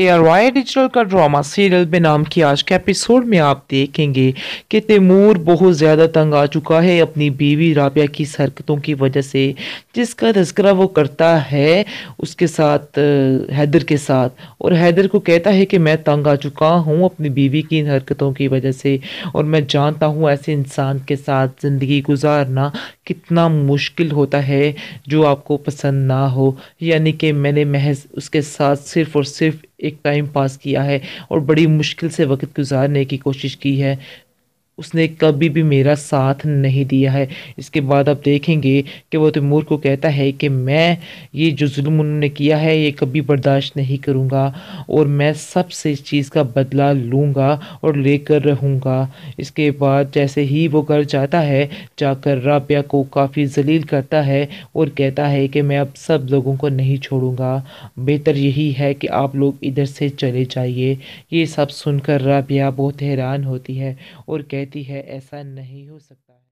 ए Y digital का drama serial Benaam की आज के एपिसोड में आप देखेंगे कि तैमूर बहुत ज़्यादा तंग आ चुका है अपनी बीवी राबिया की हरकतों की वजह से जिसका तस्करा वो करता है उसके साथ हैदर के साथ और हैदर को कहता है कि मैं तंग आ चुका हूँ अपनी बीवी की इन हरकतों की वजह से और मैं जानता हूँ ऐसे इंसान के साथ ज़िंदगी गुजारना कितना मुश्किल होता है जो आपको पसंद ना हो यानी कि मैंने महज उसके साथ सिर्फ़ और सिर्फ़ एक टाइम पास किया है और बड़ी मुश्किल से वक्त गुजारने की कोशिश की है उसने कभी भी मेरा साथ नहीं दिया है इसके बाद आप देखेंगे कि वो तैमूर को कहता है कि मैं ये जो जुल्म उन्होंने किया है ये कभी बर्दाश्त नहीं करूँगा और मैं सबसे इस चीज़ का बदला लूँगा और लेकर रहूँगा इसके बाद जैसे ही वो घर जाता है जाकर राबिया को काफ़ी जलील करता है और कहता है कि मैं अब सब लोगों को नहीं छोड़ूंगा बेहतर यही है कि आप लोग इधर से चले जाइए ये सब सुनकर राबिया बहुत हैरान होती है और कह रहती है ऐसा नहीं हो सकता